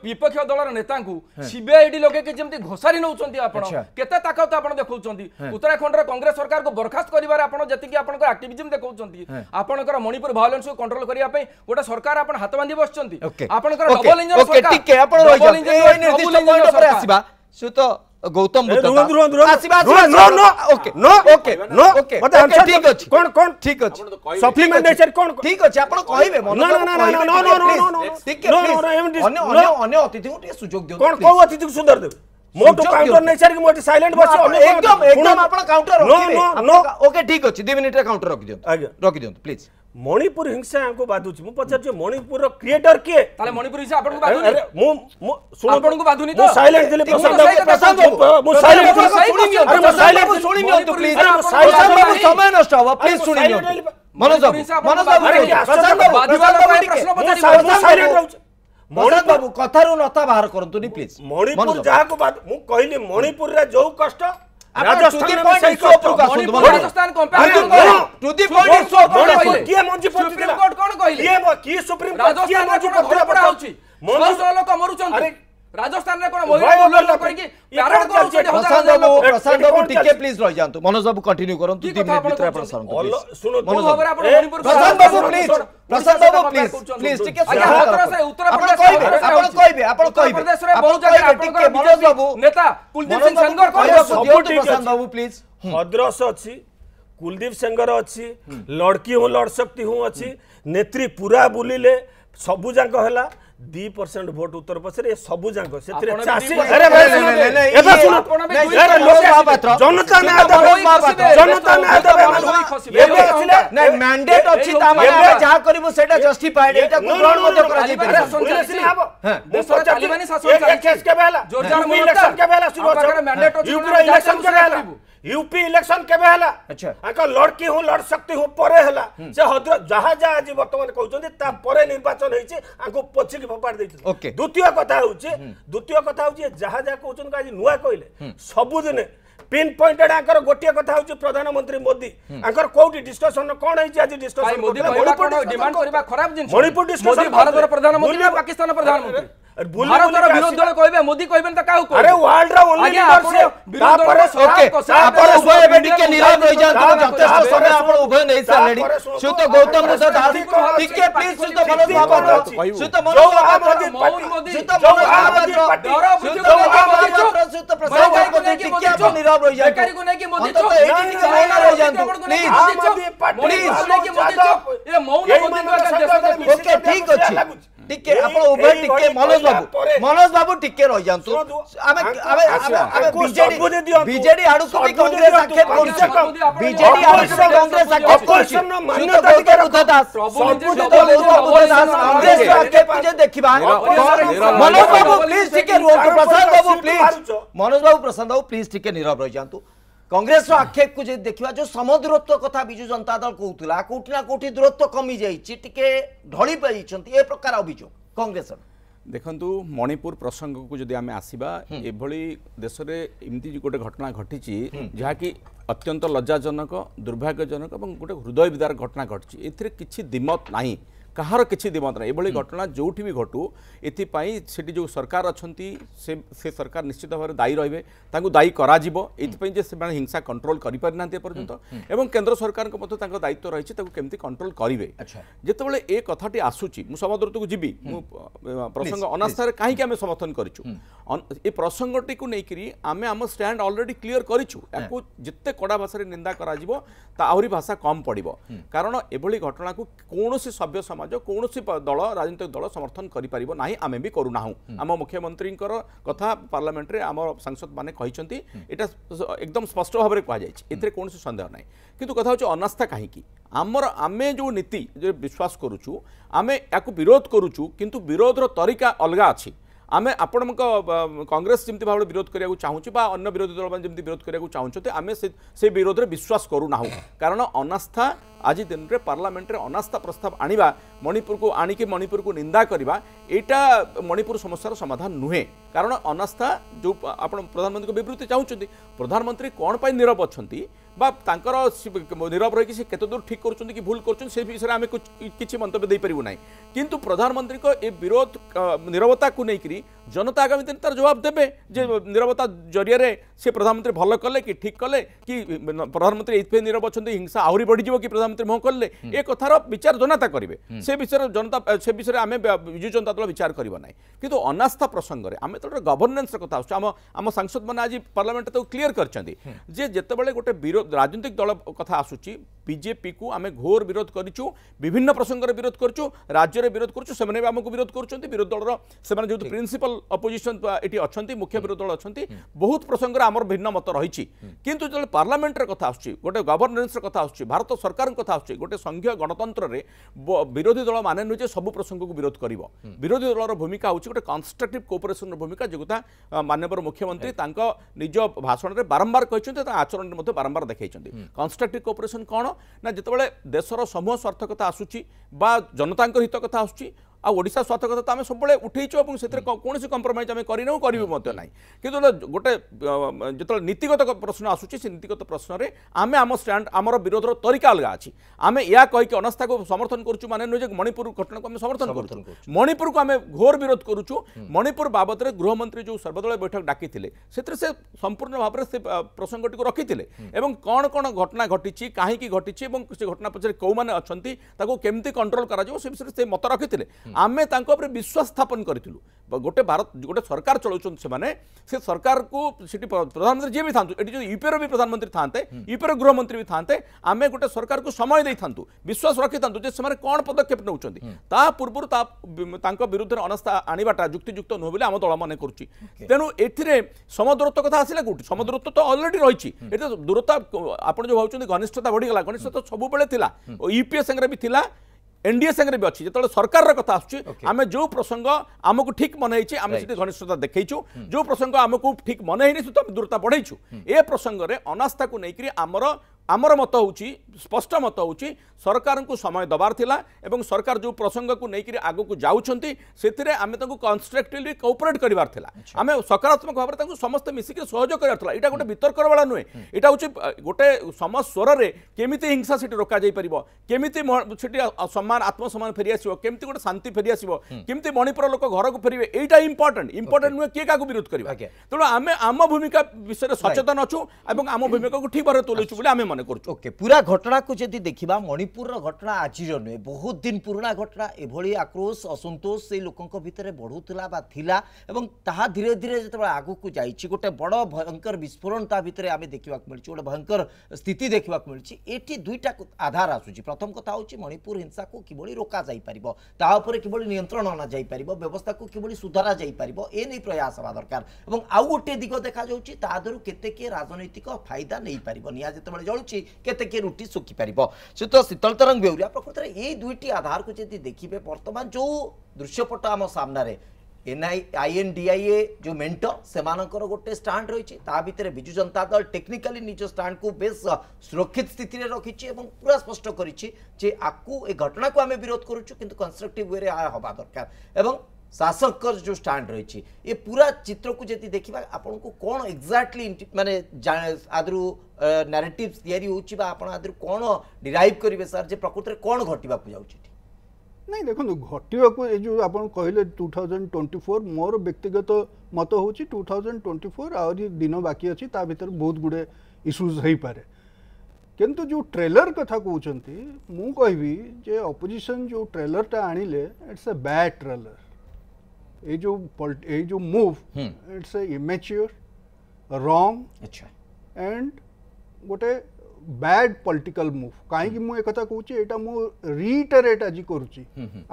ବିପକ୍ଷ ଦଳର ନେତାଙ୍କୁ ସିବିଆଇଡି ଲଗେଇକି ଯେମିତି ଘୋଷାରି ନଉଛନ୍ତି ଆପଣ କେତେ ତାକତ ଆପଣ ଦେଖଉଛନ୍ତି ଉତ୍ତରାଖଣ୍ଡର କଂଗ୍ରେସ ସରକାରକୁ ବରଖାସ୍ତ କରିବାରେ ଆପଣ ଯେତିକି ଆପଣଙ୍କର ଆକ୍ଟିଭିଜମ ଦେଖଉଛନ୍ତି ଆପଣଙ୍କର ମଣିପୁର ଭାଓଲେନ୍ସକୁ କଣ୍ଟ୍ରୋଲ କରିବା ପାଇଁ ଗୋଟେ ସରକାର ଆପଣ ହାତ ବାନ୍ଧି ବସିଛନ୍ତି ଆପଣଙ୍କର ଡବଲ ଇଞ୍ଜିନ ସରକାର ଡବଲ ଇଞ୍ଜିନ ଆସିବା ସୁତ গৌতম বুদ্ধ আসিবা আসিবা no no okay no okay no okay মতে আনসার ঠিক আছে কোন কোন ঠিক আছে সাপ্লিমেন্ট নেচার কোন ঠিক আছে আপন কইবে মন না না না নো নো সুযোগ দিও কোন সুন্দর দেবে મોટો કાઉન્ટર નહી સર કે મોટી સાઇલેન્ટ બસ એકદમ એકદમ આપણ કાઉન્ટર ઓકે ઠીક ଅଛି 2 મિનિટ કાઉન્ટર રખી દિયંતુ રખી દિયંતુ પ્લીઝ મણિપુર હિંસા આંકુ બાધુଛି હું પચારछु મણિપુર ର ક્ରିଏଟର କିଏ ତାହେଲେ મણિપુર હિંસા આપણକୁ બાધુନି અરે હું ଶୁଣ ଆପଣଙ୍କୁ બાધુନି તો સાઇલેન્ટ દિલે પ્રશાંત પ્રશાંત હું સાઇલેન્ટ સુણી નિયો અરે હું સાઇલેન્ટ સુણી નિયો તો પ્લીઝ અરે સાઇલેન્ટ બાબુ સમય નષ્ટ હોવા પ્લીઝ સુણી નિયો મનોજ બાબુ મનોજ બાબુ પ્રશાંત બાધવા પ્રશ્ન પଚାરી હું સાઇલેન્ટ રહું છું বাবু কথার নতা বাহার করতু প্লিজ মণিপুর যা মু কহিলি মণিপুর যে কষ্ট কি সুপ্রিম কোর্ট কোন কহিলে কি সুপ্রিম কোর্ট কি মঞ্জু পত্র পঠাউছি মঞ্জু লোক মরুচন্তি রাজস্থানের কোন মহিলা মূল্যায়ন করে কি কারণ কোন সেটা প্রশান্ত বাবু প্রশান্ত বাবু টিকে প্লিজ রই যান্তু মনোজ বাবু কন্টিনিউ করুন 2 মিনিট ভিতরে আপনারা সারন্ত প্লিজ শুনো মনোজ বাবু আপনি মণিপুর প্রশান্ত বাবু প্লিজ প্রশান্ত বাবু প্লিজ প্লিজ টিকে উত্তর সে উত্তর আপনি কইবে আপনি কইবে আপনি কইবে প্রদেশরে বহু জায়গা আপনকৰ মনোজ বাবু নেতা কুলদীপ সিং সেঙ্গর কইবে সবু প্রশান্ত বাবু প্লিজ হদ্রস আছে কুলদীপ সেঙ্গর আছে লড়কি হুঁ লড় सकती हूं আছে নেত্রী পুরা বুলিলে সবু যাক হেলা ଦି ପରସେଣ୍ଟ ଭୋଟ ଉତ୍ତର ପଛରେ ସବୁ ଯାକ ସେଥିରେ ଚାଷୀ ଜନତା ଜନତା ମ୍ୟାଣ୍ଡେଟ ଅଛି ଯାହା କରିବୁ ସେଇଟା ଜଷ୍ଟିଫାଏଡ ଏଇଟାକୁ ଗ୍ରହଣ ମଧ୍ୟ କରାଯିବ କେବେ ହେଲା ଇଲେକ୍ସନ କେବେ ହେଲା यूपी इलेक्शन केबे हला अच्छा आका लड़की हूं लड़ सकती हूं परे हला से हद्र जहा जा आज वर्तमान कहउचंती ता परे निर्वाचन होईची आंको पोछी की फोपाड़ दैथि द्वितीय कथा होउची द्वितीय कथा होउची जहा जा कहउचन आज नुवा कहले सबु दिने ପିନ୍ ପଏଣ୍ଟେଡ୍ ଆଙ୍କର ଗୋଟିଏ କଥା ହେଉଛି ପ୍ରଧାନମନ୍ତ୍ରୀ ମୋଦି ଆଙ୍କର କୋଉଠି ଡିସ୍କସନ କ'ଣ ହେଇଛି ଆଜି ଡିସ୍କସନ ମଣିପୁର ଡିସ୍କସନ ଭାରତର ପ୍ରଧାନମନ୍ତ୍ରୀ ପାକିସ୍ତାନ ପ୍ରଧାନମନ୍ତ୍ରୀ ଭାରତର ବିରୋଧୀ ଦଳ କହିବେ ମୋଦି କହିବେ ତ କାହାକୁ ଆରେ ୱାର୍ଲଡ ର ଓନ୍ଲି ଲିଡରସିପ ତାପରେ ଓକେ ଆପଣ ଉଭୟ ଏବେ ଟିକେ ନିରବ ରହି ଯାଆନ୍ତୁ ଯଥେଷ୍ଟ ସମୟ ଆପଣ ଉଭୟ ନେଇ ସାରିଲେଣି ସୁତ ଗୌତମ ସହିତ ଟିକେ ପ୍ଲିଜ ସୁତ ମନୋଜ ମହାପାତ୍ର ସୁତ ମନୋଜ ମହାପାତ୍ର ସୁତ ମନୋଜ ମହାପାତ୍ର ସୁତ ମନୋଜ ମହାପାତ୍ର ସୁତ ପ୍ରସାଦ ଟିକେ ଆପଣ ନିରବ જવાબ રહી જાય બેકારી કોને કે મોદી ચોક એડીટી ચલાવનાર રહી જાય પ્લીઝ આમ આદમી પાર્ટી કોને કે મોદી ચોક એ મૌન મોદી ચોક ઓકે ઠીક છે ଟିକେ ଆପଣ ଉଭୟ ଟିକେ ମନୋଜ ବାବୁ ମନୋଜ ବାବୁ ଟିକେ ରହିଯାଆନ୍ତୁ ଆମେ ଆମେ ଆମେ ବିଜେଡି ଦେଖିବା ମନୋଜ ବାବୁ ପ୍ଲିଜ ଟିକେ ରୁହନ୍ତୁ ପ୍ରଶାନ୍ତ ବାବୁ ପ୍ଲିଜ ମନୋଜ ବାବୁ ପ୍ରଶାନ୍ତ ବାବୁ ପ୍ଲିଜ ଟିକେ ନୀରବ ରହିଯାନ୍ତୁ কংগ্রেসর আক্ষেপকু যদি দেখা যে সমদূরত্ব কথা বিজু জনতা দল কৌলা কোটি না কোটি দূরত্ব কমি যাই টিকে ঢলি পাই এ প্রকার অভিযোগ কংগ্রেসর ଦେଖନ୍ତୁ ମଣିପୁର ପ୍ରସଙ୍ଗକୁ ଯଦି ଆମେ ଆସିବା ଏଭଳି ଦେଶରେ ଏମିତି ଗୋଟେ ଘଟଣା ଘଟିଛି ଯାହାକି ଅତ୍ୟନ୍ତ ଲଜ୍ଜାଜନକ ଦୁର୍ଭାଗ୍ୟଜନକ ଏବଂ ଗୋଟେ ହୃଦୟ ବିଦାର ଘଟଣା ଘଟିଛି ଏଥିରେ କିଛି ଦିମତ ନାହିଁ କାହାର କିଛି ଦିମତ ନାହିଁ ଏଭଳି ଘଟଣା ଯେଉଁଠି ବି ଘଟୁ ଏଥିପାଇଁ ସେଠି ଯେଉଁ ସରକାର ଅଛନ୍ତି ସେ ସେ ସରକାର ନିଶ୍ଚିତ ଭାବରେ ଦାୟୀ ରହିବେ ତାଙ୍କୁ ଦାୟୀ କରାଯିବ ଏଥିପାଇଁ ଯେ ସେମାନେ ହିଂସା କଣ୍ଟ୍ରୋଲ କରିପାରିନାହାନ୍ତି ଏପର୍ଯ୍ୟନ୍ତ ଏବଂ କେନ୍ଦ୍ର ସରକାରଙ୍କ ମଧ୍ୟ ତାଙ୍କ ଦାୟିତ୍ୱ ରହିଛି ତାକୁ କେମିତି କଣ୍ଟ୍ରୋଲ କରିବେ ଯେତେବେଳେ ଏ କଥାଟି ଆସୁଛି ମୁଁ ସମଦ୍ରତକୁ ଯିବି ମୁଁ ପ୍ରସଙ୍ଗ ଅନାସ୍ଥାରେ କାହିଁକି ଆମେ ସମର୍ଥନ କରିଛୁ ଏ ପ୍ରସଙ୍ଗଟିକୁ ନେଇକରି ଆମେ ଆମ ଷ୍ଟାଣ୍ଡ ଅଲରେଡ଼ି କ୍ଲିଅର କରିଛୁ ଏହାକୁ ଯେତେ କଡ଼ା ଭାଷାରେ ନିନ୍ଦା କରାଯିବ ତା ଆହୁରି ଭାଷା କମ୍ ପଡ଼ିବ କାରଣ ଏଭଳି ଘଟଣାକୁ କୌଣସି ସଭ୍ୟ ସମାଜ ସମାଜ କୌଣସି ଦଳ ରାଜନୈତିକ ଦଳ ସମର୍ଥନ କରିପାରିବ ନାହିଁ ଆମେ ବି କରୁନାହୁଁ ଆମ ମୁଖ୍ୟମନ୍ତ୍ରୀଙ୍କର କଥା ପାର୍ଲାମେଣ୍ଟରେ ଆମ ସାଂସଦମାନେ କହିଛନ୍ତି ଏଇଟା ଏକଦମ ସ୍ପଷ୍ଟ ଭାବରେ କୁହାଯାଇଛି ଏଥିରେ କୌଣସି ସନ୍ଦେହ ନାହିଁ କିନ୍ତୁ କଥା ହେଉଛି ଅନାସ୍ଥା କାହିଁକି ଆମର ଆମେ ଯେଉଁ ନୀତି ଯେ ବିଶ୍ୱାସ କରୁଛୁ ଆମେ ୟାକୁ ବିରୋଧ କରୁଛୁ କିନ୍ତୁ ବିରୋଧର ତରିକା ଅଲଗା ଅଛି आम आपण कंग्रेस जमी भाव विरोध करा चाहूँ अन्न विरोधी दल मैंने जमी विरोध करा चाहते आम से विरोध में विश्वास करूना कारण अनास्था आज दिन में पार्लामेंट अनास्था प्रस्ताव आणवा मणिपुर को आणिकी मणिपुर को निंदा करवा यहाँ मणिपुर समस्यार समाधान नुहे कारण अनास्था जो आप प्रधानमंत्री को बृत्ति चाहूँ प्रधानमंत्री कौन नीरव अच्छा বা তাঁর নীরব রয়েছে সে কেত দূর ঠিক করছেন কি ভুল করছেন সে বিষয়ে আমি কিছু মন্তব্য দিয়ে না কিন্তু প্রধানমন্ত্রী এই বিরোধ নীরবতা নেই জনতা আগামী দিন তার জবাব দেবে যে নীরবতা জরিয়ে সে প্রধানমন্ত্রী ভাল কলে কি ঠিক কলে কি প্রধানমন্ত্রী এইপা নীরব অনেক হিংসা আহরি বড়িযোগ কি প্রধানমন্ত্রী মুহ করলে এ কথার বিচার জনতা করবে সে বিষয়ে জনতা সে বিষয়ে আমি বিজু জনতা দল বিচার করব না কিন্তু অনাস্থা প্রসঙ্গে আমি তো গভর্নেন্সর কথা আসছে আম সাংসদ মানে আজ পার্লামেন্টে তো ক্লিয়ার করছেন যে যেতবে গোটে বিরোধ রাজনৈতিক দল কথা আসুচি বিজেপিকে আমি ঘোর বিরোধ করছু বিভিন্ন প্রসঙ্গের বিরোধ করছু রাজ্যের বিরোধ করছু সে আমি বিরোধ করছেন বিরোধী দলর সে যেহেতু প্রিন্সিপাল অপোজিশন এটি অনেক মুখ্য বিরোধী দল অনেক বহু প্রসঙ্গে আমার ভিন্ন মত রয়েছে কিন্তু যেত পার্লামেন্টর কথা আসছে গোটে গভর্নেন্সর কথা আসছে ভারত সরকার কথা আসছে গোটে সংঘীয় গণতন্ত্রের বিরোধী দল মানে নুহে যে সবু প্রসঙ্গকে বিরোধ করব বিরোধী দলর ভূমিকা হচ্ছে গোটে কনস্ট্রকটিভ কোপরেসনর ভূমিকা যেটা মানবর মুখ্যমন্ত্রী তাঁর নিজ ভাষণের বারম্বার কিন্তু তা আচরণের মধ্যে বারম্বার দেখাইছেন কনস্ট্রকটিভ কোপরেসন কোণ ନା ଯେତେବେଳେ ଦେଶର ସମୂହ ସ୍ୱାର୍ଥ କଥା ଆସୁଛି ବା ଜନତାଙ୍କ ହିତ କଥା ଆସୁଛି আଓଡ଼ିশা ସ୍ୱାର୍ଥ କଥା ତ ଆମେ ସବୁବେଳେ ଉଠେଇଛୁ ଏବଂ ସେଥିରେ କୌଣସି କମ୍ପ୍ରମାଇଜ୍ ଆମେ କରିନାହୁଁ କରିବୁ ମଧ୍ୟ ନାହିଁ କିନ୍ତୁ ଗୋଟେ ଯେତେବେଳେ ନୀତିଗତ ପ୍ରଶ୍ନ ଆସୁଛି ସେ ନୀତିଗତ ପ୍ରଶ୍ନରେ ଆମେ ଆମ ଷ୍ଟାଣ୍ଡ ଆମର ବିରୋଧର ତରିକା ଅଲଗା ଅଛି ଆମେ ଏହା କହିକି ଅନାସ୍ଥାକୁ ସମର୍ଥନ କରୁଛୁ ମାନେ ନୁହେଁ ଯେ ମଣିପୁର ଘଟଣାକୁ ଆମେ ସମର୍ଥନ କରୁଛୁ ମଣିପୁରକୁ ଆମେ ଘୋର ବିରୋଧ କରୁଛୁ ମଣିପୁର ବାବଦରେ ଗୃହମନ୍ତ୍ରୀ ଯେଉଁ ସର୍ବଦଳୀୟ ବୈଠକ ଡାକିଥିଲେ ସେଥିରେ ସେ ସମ୍ପୂର୍ଣ୍ଣ ଭାବରେ ସେ ପ୍ରସଙ୍ଗଟିକୁ ରଖିଥିଲେ ଏବଂ କ'ଣ କ'ଣ ଘଟଣା ଘଟିଛି କାହିଁକି ଘଟିଛି ଏବଂ ସେ ଘଟଣା ପଛରେ କେଉଁମାନେ ଅଛନ୍ତି ତାକୁ କେମିତି କଣ୍ଟ୍ରୋଲ କରାଯିବ ସେ ବିଷୟରେ ସେ ମତ ରଖିଥିଲେ ଆମେ ତାଙ୍କ ଉପରେ ବିଶ୍ୱାସ ସ୍ଥାପନ କରିଥିଲୁ ଗୋଟେ ଭାରତ ଗୋଟେ ସରକାର ଚଳାଉଛନ୍ତି ସେମାନେ ସେ ସରକାରକୁ ସେଠି ପ୍ରଧାନମନ୍ତ୍ରୀ ଯିଏ ବି ଥାନ୍ତୁ ଏଠି ଯଦି ୟୁପିଏର ବି ପ୍ରଧାନମନ୍ତ୍ରୀ ଥାନ୍ତେ ୟୁପିଏର ଗୃହମନ୍ତ୍ରୀ ବି ଥାନ୍ତେ ଆମେ ଗୋଟେ ସରକାରକୁ ସମୟ ଦେଇଥାନ୍ତୁ ବିଶ୍ୱାସ ରଖିଥାନ୍ତୁ ଯେ ସେମାନେ କ'ଣ ପଦକ୍ଷେପ ନେଉଛନ୍ତି ତା ପୂର୍ବରୁ ତାଙ୍କ ବିରୁଦ୍ଧରେ ଅନାସ୍ଥା ଆଣିବାଟା ଯୁକ୍ତିଯୁକ୍ତ ନୁହେଁ ବୋଲି ଆମ ଦଳ ମନେ କରୁଛି ତେଣୁ ଏଥିରେ ସମଦୂରତ୍ୱ କଥା ଆସିଲା କେଉଁଠି ସମଦୂରତ୍ୱ ତ ଅଲରେଡି ରହିଛି ଏଠି ଦୂରତା ଆପଣ ଯେଉଁ ଭାବୁଛନ୍ତି ଘନିଷ୍ଠତା ବଢ଼ିଗଲା ଘନିଷ୍ଠତା ସବୁବେଳେ ଥିଲା ଓ ୟୁପିଏ ସାଙ୍ଗରେ ବି ଥିଲା ଏନ୍ଡିଏ ସାଙ୍ଗରେ ବି ଅଛି ଯେତେବେଳେ ସରକାରର କଥା ଆସୁଛି ଆମେ ଯେଉଁ ପ୍ରସଙ୍ଗ ଆମକୁ ଠିକ୍ ମନେହେଇଛି ଆମେ ସେଠି ଘନିଷ୍ଠତା ଦେଖେଇଛୁ ଯେଉଁ ପ୍ରସଙ୍ଗ ଆମକୁ ଠିକ୍ ମନେ ହେଇନି ସେ ତ ଆମେ ଦୂରତା ବଢ଼େଇଛୁ ଏ ପ୍ରସଙ୍ଗରେ ଅନାସ୍ଥାକୁ ନେଇକରି ଆମର मत हौँ स्पष्ट मत हो को समय सरकार जो प्रसङ्गको नै आगामस करिवार थिला गर्वार सकारात्मक भावर समस्त मिसिक सहयोग गरेर थाहा गोटे वितर्क वा गोटे गए स्वर केमिति हिंसा रोकिपार सम्मान आत्मसम्मान फेरि आसेको के शान्ति फेरि आसि मणिपुर लोक घरको फेरि एटा इम्पोर्ट्यान्ट इम्पोर्टेन्ट नुहेक के विरोध गरेको तपाईँ अनि आम भूमिका विषय सचेतन अछौँ आम भूमिका ठिक भएर तुलुछु पनि মনে করছো ওকে পুরা ঘটনাকে যদি দেখিবা মণিপুরর ঘটনা আজির নুহে বহুত দিন পুরোনা ঘটনা এভাবে আক্রোশ অসন্তোষ সেই লোকঙ্ক ভিতরে বড়ুলা বা লা এবং তাহা ধীরে ধীরে যেতবে আগুক যাইছি গোটে বড় ভয়ঙ্কর বিস্ফোরণ তা ভিতরে আমি দেখা মিলছি গোটে ভয়ঙ্কর স্থিতি দেখা মিলছি এটি দুইটা আধার আসুচি প্রথম কথা হচ্ছে মণিপুর হিংসাকে কিভাবে রোকা যাইপার তা উপরে কিভাবে নিয়ন্ত্রণ অনাযাইপার ব্যবস্থাকে কিভাবে সুধারা যাইপার এ নিয়ে প্রয়াস হওয়া দরকার এবং আউ গোটিয়ে দিগ দেখা যাচ্ছে তা দেহর কেতে কি রাজনৈতিক ফাইদা নেইপার নিয়া যেতবে জলু ହେଉଛି କେତେ କିଏ ରୁଟି ଶୁଖିପାରିବ ସହିତ ଶୀତଳ ତରଙ୍ଗ ବେଉରିଆ ପ୍ରକୃତରେ ଏଇ ଦୁଇଟି ଆଧାରକୁ ଯଦି ଦେଖିବେ ବର୍ତ୍ତମାନ ଯେଉଁ ଦୃଶ୍ୟପଟ ଆମ ସାମ୍ନାରେ এনআই আইএনডিআইএ যে মেন্টর সেমানকর গোটে স্টাণ্ড রয়েছে তা ভিতরে বিজু জনতা দল টেকনিকালি নিজ স্টাণ্ডকু বেশ সুরক্ষিত স্থিতিরে রখিছে এবং পুরা স্পষ্ট করেছে যে আকু এই ঘটনাকে আমি বিরোধ করুছু কিন্তু কনস্ট্রকটিভ ওয়ে হওয়া দরকার এবং शासक जो स्टाण रही ये पूरा चित्र को जी देखा आपन कौन एक्जाक्टली मानने आदि नारेटिव यादव कौन डिराइव करेंगे सर जो प्रकृत में कौन घटवाक जाऊँ ना देखो घटवा को ये जो आप कहले टू थाउजेंड ट्वेंटी फोर मोर व्यक्तिगत मत हूँ टू थाउजेंड ट्वेंटी फोर आहरी दिन बाकी अच्छी ताकत बहुत गुड़े इश्यूज हो पाए कि जो ट्रेलर कथा कहते मुझे अपोजिशन जो ट्रेलरटा आणले इट्स ए बैड ट्रेलर ये जो ये जो मूव इट्स इमेच्योर रॉन्ग अच्छा एंड गोटे ବ୍ୟାଡ୍ ପଲିଟିକାଲ ମୁଭ୍ କାହିଁକି ମୁଁ ଏକଥା କହୁଛି ଏଇଟା ମୁଁ ରିଟରେଟ୍ ଆଜି କରୁଛି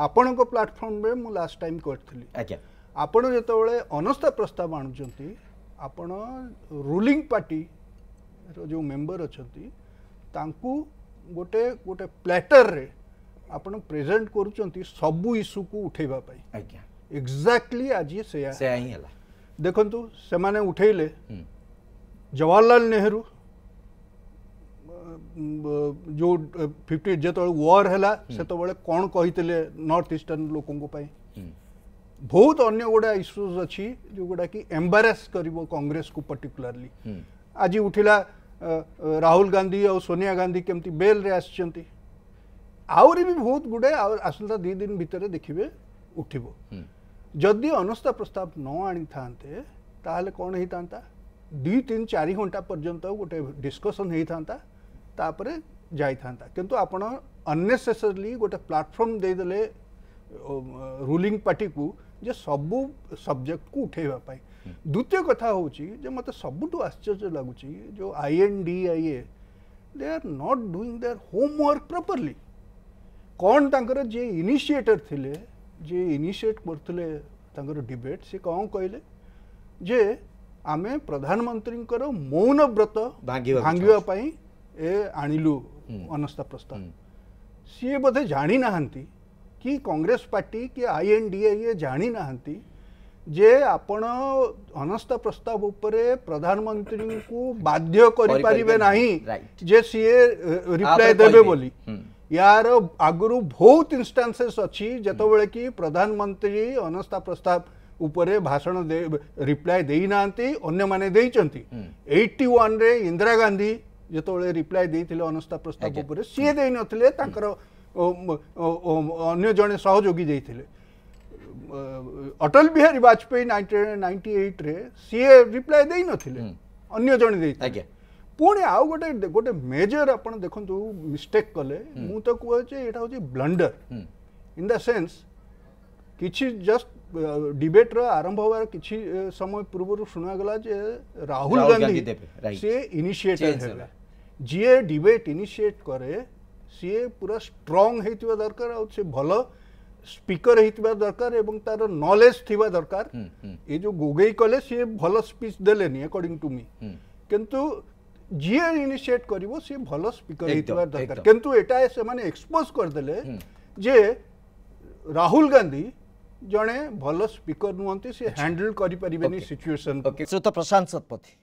ଆପଣଙ୍କ ପ୍ଲାଟଫର୍ମରେ ମୁଁ ଲାଷ୍ଟ ଟାଇମ୍ କରିଥିଲି ଆପଣ ଯେତେବେଳେ ଅନାସ୍ଥା ପ୍ରସ୍ତାବ ଆଣୁଛନ୍ତି ଆପଣ ରୁଲିଂ ପାର୍ଟିର ଯେଉଁ ମେମ୍ବର ଅଛନ୍ତି ତାଙ୍କୁ ଗୋଟେ ଗୋଟେ ପ୍ଲାଟରରେ ଆପଣ ପ୍ରେଜେଣ୍ଟ କରୁଛନ୍ତି ସବୁ ଇସ୍ୟୁକୁ ଉଠାଇବା ପାଇଁ ଆଜ୍ଞା एक्जाक्टली आज ସେୟା ସେୟା ହିଁ ହେଲା ଦେଖନ୍ତୁ ସେମାନେ ଉଠେଇଲେ ଜବାହରଲାଲ जो फिफ्टी जो वार है हम्म। से तो कौन कही नर्थ ईस्टर्न लोक हम्म। बहुत अन्य गुड़ा इश्यूज अच्छी जो गुड़ा कि एम्बारेस कर कांग्रेस को पर्टिकुलरली हम्म। आज उठिला राहुल गांधी और सोनिया गांधी केमती बेल रे आसरी भी बहुत गुड़े आसंता दिदिन भितर देखिए उठब जदि अनस्थ प्रस्ताव न आनी था कौन होता दु तीन चार घंटा पर्यटन गोटे डिस्कसन होता तापर जाता कितु आपनेसेसरली गोटे प्लाटफर्म देदे रूलींग पार्टी को जे सब सब्जेक्ट को उठेबापी द्वितीय कथा हूँ मत सब आश्चर्य लगुच जो I N D I A they are not doing their homework properly कौन तरह जी इनिशिएटर थी जे इनिशिएट करते डिबेट से कौन कहले जे आम प्रधानमंत्री मौन व्रत भांग ए हम्म. अनस्था प्रस्ताव हम्म. सी बोधे जाणी ना कि कांग्रेस पार्टी कि आई एन डी ए जाणी नहांती जे आपण अनस्था प्रस्ताव उपरे प्रधानमंत्री को बाध्य करें ना जे सीए रिप्लाय देवे यार आगु बहुत इनस्टासे अच्छी जो बड़े कि प्रधानमंत्री अनस्था प्रस्ताव उपरे भाषण दे रिप्लाय देना अन्य माने eighty one hmm. Indira Gandhi जो तो रिप्लाय अनस्था प्रस्ताव अच्छा। उपरे सी दे अन्य जड़े सहयोगी दे अटल बिहारी बाजपेयी नाइंटी एट्रे सी रिप्लाय अन्य जड़े ପୁଣି ଆଉ ଗୋଟେ ଗୋଟେ ମେଜର ଆପଣ ଦେଖନ୍ତୁ ମିଷ୍ଟେକ୍ କଲେ ମୁଁ ତ କୁହାଉଛି ଏଇଟା ହେଉଛି ବ୍ଲଣ୍ଡର ଇନ୍ ଦ ସେନ୍ସ କିଛି ଜଷ୍ଟ ଡିବେଟ୍ର ଆରମ୍ଭ ହେବାର କିଛି ସମୟ ପୂର୍ବରୁ ଶୁଣାଗଲା ଯେ ରାହୁଲ ଗାନ୍ଧୀ ସିଏ ଇନିସିଏଟର ହେବେ ଯିଏ ଡିବେଟ୍ ଇନିସିଏଟ୍ କରେ ସିଏ ପୁରା ଷ୍ଟ୍ରଙ୍ଗ ହେଇଥିବା ଦରକାର ଆଉ ସେ ଭଲ ସ୍ପିକର ହେଇଥିବା ଦରକାର ଏବଂ ତାର ନଲେଜ ଥିବା ଦରକାର ଏ ଯେଉଁ ଗୋଗେଇ କଲେ ସିଏ ଭଲ ସ୍ପିଚ୍ ଦେଲେନି ଏକର୍ଡିଂ ଟୁ ମି କିନ୍ତୁ जी इनिशिएट कर स्पीकर दरकार एक्सपोज करदे जे राहुल गांधी जड़े भल स्पीकर नुहत सी हैंडल करें प्रशांत शतपथी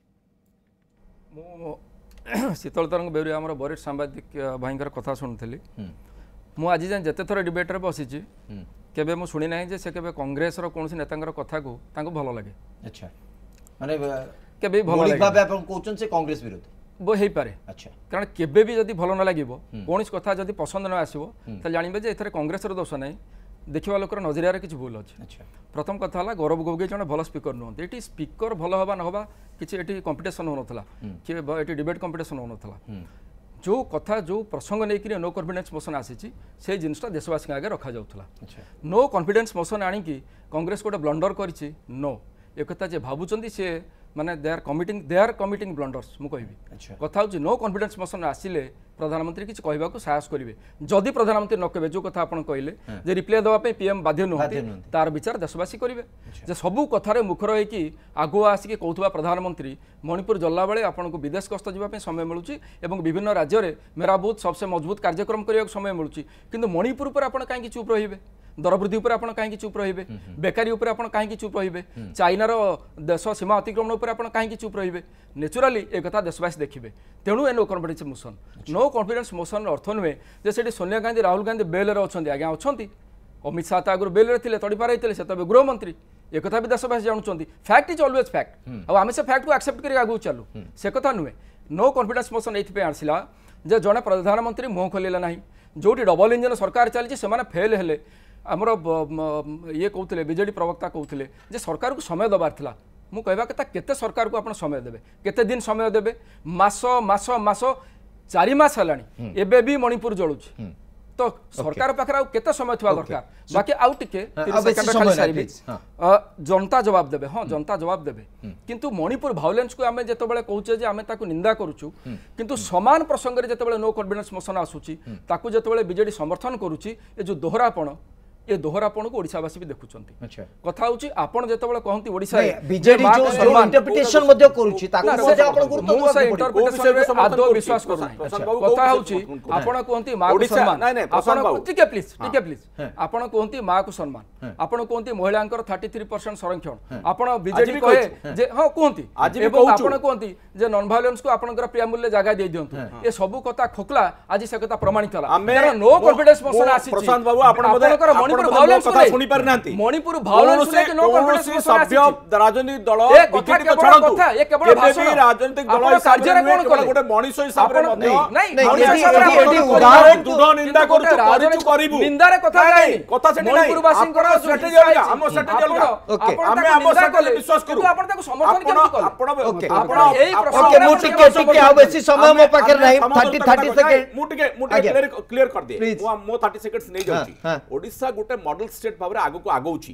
शीतल तरंग बेहरी आम बरिष्ठ सांबादिक भाई कथा शुणुली मुझे जाए जिते थर डिबेट में बसी केवे मुझे ना से कंग्रेस कौन नेता कथ को भल लगे अच्छा मैंने কেবে ভাল ভাবে আপন কোচন সে কংগ্রেস বিরোধী ହେଇପାରେ କାରଣ କେବେ ବି ଯଦି ଭଲ ନ ଲାଗିବ କୌଣସି କଥା ଯଦି ପସନ୍ଦ ନ ଆସିବ ତାହେଲେ ଜାଣିବେ ଯେ ଏଥିରେ କଂଗ୍ରେସର ଦୋଷ ନାହିଁ ଦେଖିବା ଲୋକର ନଜରିଆରେ କିଛି ଭୁଲ ଅଛି ପ୍ରଥମ କଥା ହେଲା ଗୌରବ ଗୋଗୋଇ ଜଣେ ଭଲ ସ୍ପିକର ନୁହନ୍ତି ଏଠି ସ୍ପିକର ଭଲ ହେବା ନ ହେବା କିଛି ଏଠି କମ୍ପିଟିସନ୍ ହେଉନଥିଲା କି ଏଠି ଡିବେଟ୍ କମ୍ପିଟିସନ୍ ହେଉନଥିଲା ଯେଉଁ କଥା ଯେଉଁ ପ୍ରସଙ୍ଗ ନେଇକରି ନୋ କନଫିଡେନ୍ସ ମୋସନ୍ ଆସିଛି ସେଇ ଜିନିଷଟା ଦେଶବାସୀଙ୍କ ଆଗେ ରଖାଯାଉଥିଲା ନୋ କନଫିଡେନ୍ସ ମୋସନ୍ ଆଣିକି କଂଗ୍ରେସ ଗୋଟେ ବ୍ଲଣ୍ଡର କରିଛି ନୋ ଏକଥା ଯେ ଭାବୁଛନ୍ତି ସିଏ ମାନେ ଦେ ଆର୍ କମିଟିଂ ଦେ ଆର୍ କମିଟିଂ ବ୍ଲଣ୍ଡର୍ସ ମୁଁ କହିବି କଥା ହେଉଛି ନୋ କନଫିଡେନ୍ସ ମୋସନ୍ ଆସିଲେ ପ୍ରଧାନମନ୍ତ୍ରୀ କିଛି କହିବାକୁ ସାହସ କରିବେ ଯଦି ପ୍ରଧାନମନ୍ତ୍ରୀ ନ କହିବେ ଯେଉଁ କଥା ଆପଣ କହିଲେ ଯେ ରିପ୍ଲାଏ ଦେବା ପାଇଁ ପିଏମ୍ ବାଧ୍ୟ ନୁହନ୍ତି ତାର ବିଚାର ଦେଶବାସୀ କରିବେ ଯେ ସବୁ କଥାରେ ମୁଖର ହେଇକି ଆଗୁଆ ଆସିକି କହୁଥିବା ପ୍ରଧାନମନ୍ତ୍ରୀ ମଣିପୁର ଜଲାବେଳେ ଆପଣଙ୍କୁ ବିଦେଶ ଗସ୍ତ ଯିବା ପାଇଁ ସମୟ ମିଳୁଛି ଏବଂ ବିଭିନ୍ନ ରାଜ୍ୟରେ ମେରା ବୁଥ୍ ସବସେ ମଜବୁତ କାର୍ଯ୍ୟକ୍ରମ କରିବାକୁ ସମୟ ମିଳୁଛି କିନ୍ତୁ ମଣିପୁର ଉପରେ ଆପଣ କାହିଁକି ଚୁପ୍ ରହିବେ ଦରବୃଦ୍ଧି ଉପରେ ଆପଣ କାହିଁକି ଚୁପ୍ ରହିବେ ବେକାରୀ ଉପରେ ଆପଣ କାହିଁକି ଚୁପ୍ ରହିବେ ଚାଇନାର ଦେଶ ସୀମା ଅତିକ୍ରମଣ ଉପରେ ଆପଣ କାହିଁକି ଚୁପ୍ ରହିବେ ନ୍ୟାଚୁରାଲି ଏ କଥା ଦେଶବାସୀ ଦେଖିବେ ତେଣୁ ଏ no confidence motion no confidence ମୋସନର ଅର୍ଥ ନୁହେଁ ଯେ ସେଠି ସୋନିଆ ଗାନ୍ଧୀ ରାହୁଲ ଗାନ୍ଧୀ ବେଲ୍ରେ ଅଛନ୍ତି ଆଜ୍ଞା ଅଛନ୍ତି ଅମିତ ଶାହା ତା ଆଗରୁ ବେଲ୍ରେ ଥିଲେ ତଡ଼ିପାର ହେଇଥିଲେ ସେତେବେଳେ ଗୃହମନ୍ତ୍ରୀ ଏକଥା ବି ଦେଶବାସୀ ଜାଣୁଛନ୍ତି ଫ୍ୟାକ୍ଟ ଇଜ୍ ଅଲୱେଜ୍ ଫ୍ୟାକ୍ଟ ଆଉ ଆମେ ସେ ଫ୍ୟାକ୍ଟକୁ ଆକ୍ସେପ୍ଟ କରି ଆଗକୁ ଚାଲୁ ସେ କଥା ନୁହେଁ ନୋ କନଫିଡେନ୍ସ ମୋସନ୍ ଏଇଥିପାଇଁ ଆସିଲା ଯେ ଜଣେ ପ୍ରଧାନମନ୍ତ୍ରୀ ମୁହଁ ଖୋଲିଲେ ନାହିଁ ଯେଉଁଠି ଡବଲ ଇଞ୍ଜିନ୍ ସରକାର ଚାଲିଛି ସେମାନେ ଫେଲ୍ ହେଲେ ଆମର ଇଏ କହୁଥିଲେ ବିଜେଡ଼ି ପ୍ରବକ୍ତା କହୁଥିଲେ ଯେ ସରକାରକୁ ସମୟ ଦେବାର ଥିଲା ମୁଁ କହିବା କଥା କେତେ ସରକାରକୁ ଆପଣ ସମୟ ଦେବେ କେତେ ଦିନ ସମୟ ଦେବେ ମାସ ମାସ ମାସ ଚାରି ମାସ ହେଲାଣି ଏବେ ବି ମଣିପୁର ଜଳୁଛି ତ ସରକାର ପାଖରେ ଆଉ କେତେ ସମୟ ଥିବା ଦରକାର ବାକି ଆଉ ଟିକେ ଜନତା ଜବାବ ଦେବେ ହଁ ଜନତା ଜବାବ ଦେବେ କିନ୍ତୁ ମଣିପୁର ଭାଓଲେନ୍ସକୁ ଆମେ ଯେତେବେଳେ କହୁଛେ ଯେ ଆମେ ତାକୁ ନିନ୍ଦା କରୁଛୁ କିନ୍ତୁ ସମାନ ପ୍ରସଙ୍ଗରେ ଯେତେବେଳେ ନୋ କନଭିଡେନ୍ସ ମୋସନ ଆସୁଛି ତାକୁ ଯେତେବେଳେ ବିଜେଡି ସମର୍ଥନ କରୁଛି ଏ ଯେଉଁ ଦୋହରାପଣ ଏ ଦୋହରାପଣକୁ ଓଡ଼ିଶାବାସୀ ବି ଦେଖୁଛନ୍ତି କଥା ହେଉଛି ଆପଣ ଯେତେବେଳେ କହନ୍ତି ଓଡ଼ିଶାରେ ବିଜେଡି ଇଣ୍ଟରପ୍ରିଟେସନ ମଧ୍ୟ କରୁଛି ତାକୁ ମଧ୍ୟ ଆପଣ ଗୁରୁତ୍ୱ ଦେବାକୁ ପଡ଼ିବ ଆଦୌ ବିଶ୍ୱାସ କରୁନାହିଁ କଥା ହେଉଛି ଆପଣ କୁହନ୍ତି ମାକୁ ସମ୍ମାନ ଆପଣ ଟିକେ ପ୍ଲିଜ ଟିକେ ପ୍ଲିଜ ଆପଣ କୁହନ୍ତି ମାକୁ ସମ୍ମାନ ଆପଣ କୁହନ୍ତି ମହିଳାଙ୍କର 33% ସଂରକ୍ଷଣ ଆପଣ ବିଜେଡି କହେ ଯେ ହଁ କୁହନ୍ତି ଏବଂ ଆପଣ କୁହନ୍ତି ଯେ ନନ୍ ଭାଇଲେନ୍ସକୁ ଆପଣଙ୍କର ପ୍ରିଆମ୍ବୁଲରେ ଜାଗା ଦେଇ ଦିଅନ୍ତୁ ଏ ସବୁ କଥା ଖୋକଲା ଆଜି ସେ କଥା ପ୍ରମାଣିତ ହେଲା ନୋ କନଫିଡେନ୍ସ ମୋସନ ଆସିଛି ପ୍ରଶାନ୍ତ ବାବୁ ଆପଣ ଆପଣଙ୍କର ମଣିପୁର ଭାଓଲେନ୍ସ କଥା ଶୁଣି ପାରିନାହାନ୍ତି ମଣିପୁର ଭାଓଲେନ୍ସ ନେଇକି ନୋ କନଫିଡେନ୍ସ ସଭ୍ୟ ରାଜନୈତିକ ଦଳ ବିଜେପି ତ ଛାଡ଼ନ୍ତୁ ଏ କେବଳ ଭାଷଣ ରାଜନୈତିକ ଦଳ କାର୍ଯ୍ୟରେ କ'ଣ କଲେ ଗୋଟେ ମଣିଷ ହିସାବରେ ମଧ୍ୟ ନାଇଁ ଏଠି ଉଦାହରଣ ଦୃଢ଼ ନିନ୍ଦା କରୁଛୁ କରିଛୁ କରିବୁ ନିନ୍ଦାରେ କଥା ନାହିଁ କଥା ସେଠି ନାହିଁ ମଣିପୁରବାସୀଙ୍କର ଷ୍ଟ୍ରାଟେଜି ଅଲଗା ଆମ ଷ୍ଟ୍ରାଟେଜି ଅଲଗା ଆମେ ଆମ ଷ୍ଟ୍ରାଟେଜି ବିଶ୍ୱାସ କରୁ ଆପଣ ତାକୁ ସମର୍ଥନ କେମିତି କରୁ ଆପଣ ଆପଣ ଏଇ ପ୍ରସଙ୍ଗରେ ମୁଁ ଟିକେ ଟିକେ ଆଉ ବେଶୀ ସମୟ ମୋ ପାଖରେ ନାହିଁ 30 30 ସେକେଣ୍ଡ ମୁଁ ଟିକେ ମୁଁ ଟିକେ କ୍ଲିୟର କରିଦିଏ ମୁଁ ମୋ 30 ସେକେଣ୍ଡ ନେଇ ଯାଉଛି ଓଡ଼ିଶା गोटे मडल स्टेट भाव आगक आगौची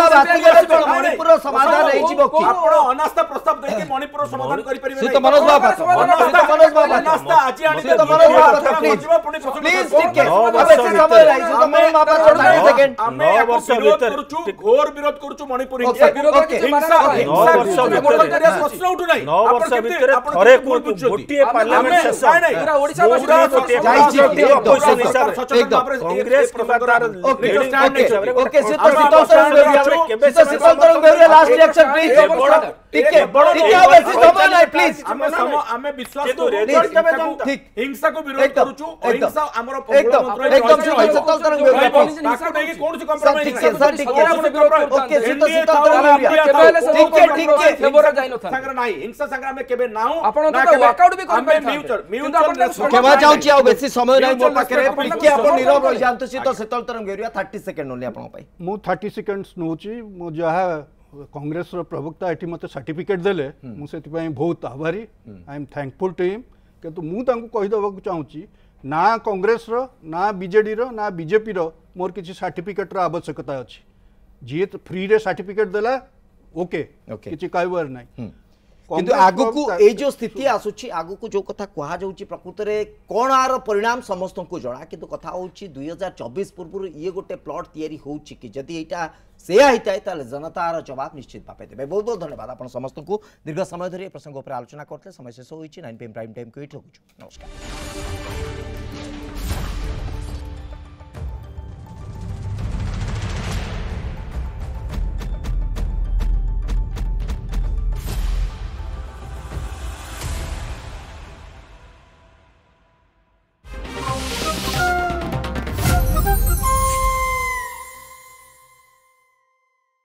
ମଣିପୁରର ସମାଧାନ ହେଇଯିବ କି ଆପଣ ଅନାସ୍ଥା ପ୍ରସ୍ତାବ ଦେଇକି ମଣିପୁର ସମାଧାନ କରିପାରିବେ ସୁତ ମନୋଜ ବାବୁ ଅନାସ୍ଥା ମନୋଜ ବାବୁ ଅନାସ୍ଥା ଆଜି ଆଣି ସୁତ ମନୋଜ ବାବୁ ପ୍ଲିଜ ଟିକେ ଆମେ ସେ ସମୟ ନାହିଁ ସୁତ ମନୋଜ ବାବୁ 30 ସେକେଣ୍ଡ ଆମେ ବର୍ଷ ଭିତରେ କରୁଛୁ ଘୋର ବିରୋଧ କରୁଛୁ ମଣିପୁର ହିଂସା ହିଂସା ହିଂସା ବର୍ଷ ଭିତରେ ପ୍ରଶ୍ନ ଉଠୁ ନାହିଁ 9 ବର୍ଷ ଭିତରେ ଥରେ କୁହନ୍ତୁ ଗୋଟିଏ ପାର୍ଲାମେଣ୍ଟ ଶେଷ ପୁରା ଓଡ଼ିଶା ବାସୀ ଯାଇଛି ଅପୋଜିସନ ହିସାବରେ କଂଗ୍ରେସ କିମ୍ବା ତାର ଓକେ ଓକେ ସେ ତ ସିତ quick. Sir, Simple Tarang Bhairia, last reaction, please. ଟିକେ ଟିକେ ଆଉ ବେଶୀ ସମୟ ନାହିଁ ପ୍ଲିଜ ଆମେ ସମ ଆମେ ବିଶ୍ୱାସ କରୁ ରେଜଲ୍ଟ କେବେ ଜନତା ହିଂସାକୁ ବିରୋଧ କରୁଛୁ ଅହିଂସା ଆମର ପ୍ରୋଗ୍ରାମ ମନ୍ତ୍ର ଏକଦମ ଶୀତଳ ତରଙ୍ଗ ବିରୋଧ ତାକୁ ନେଇକି କୌଣସି କମ୍ପ୍ରମାଇଜ ନାହିଁ ସାର୍ ଟିକେ ଓକେ ଶୀତ ଶୀତଳ ତରଙ୍ଗ କେବେ ହେଲେ ଟିକେ ଟିକେ ଫେବର ଯାଇ ନଥା ସାଙ୍ଗରେ ନାହିଁ ହିଂସା ସାଙ୍ଗରେ ଆମେ କେବେ ନାହୁଁ ଆପଣ ତ ୱାର୍କଆଉଟ୍ ବି କରି ପାରିଥାନ୍ତେ ମ୍ୟୁଚୁଆଲ କ୍ଷମା ଚାହୁଁଛି ଆଉ ବେଶୀ ସମୟ ନାହିଁ ମୋ ପାଖରେ ଟିକେ ଆପଣ ନିରବ ରହିଯାଆନ୍ତୁ ଶୀତ ଶୀତଳ ତରଙ୍ଗ ଏରିଆ 30 ସେକେଣ୍ଡ ଓନ୍ଲି ଆପଣଙ୍କ ପାଇଁ ମୁଁ 30 ସେକେଣ୍ଡସ୍ ନଉଚି ମୁଁ ଯାହା କଂଗ୍ରେସର ପ୍ରବକ୍ତା ଏଠି ମୋତେ ସାର୍ଟିଫିକେଟ୍ ଦେଲେ ମୁଁ ସେଥିପାଇଁ ବହୁତ ଆଭାରୀ I am thankful to him କିନ୍ତୁ ମୁଁ ତାଙ୍କୁ କହିଦେବାକୁ ଚାହୁଁଛି ନା କଂଗ୍ରେସର ନା ବିଜେଡ଼ିର ନା ବିଜେପିର ମୋର କିଛି ସାର୍ଟିଫିକେଟ୍ର ଆବଶ୍ୟକତା ଅଛି ଯିଏ ଫ୍ରିରେ ସାର୍ଟିଫିକେଟ୍ ଦେଲା ଓକେ କିଛି କହିବାର ନାହିଁ কিন্তু আগুকু এই যে স্থিতি আসুচি আগুকু যে কথা কহা জৌচি প্রকৃতি রে কোন আর পরিণাম সমস্ত কো জানা কিন্তু কথা হউচি 2024 পূর্বুর ই গটে প্লট তিয়ারি হউচি কি যদি এটা সে আইতা এ তালে জনতা আর জবাব নিশ্চিত পপে দে বাই বহুত বহুত ধন্যবাদ আপন সমস্ত কো দীর্ঘ সময় ধরে এই প্রসঙ্গ উপর আলোচনা করতে সময় শেষ হউচি 9 PM প্রাইম টাইম কো ইট হগু নো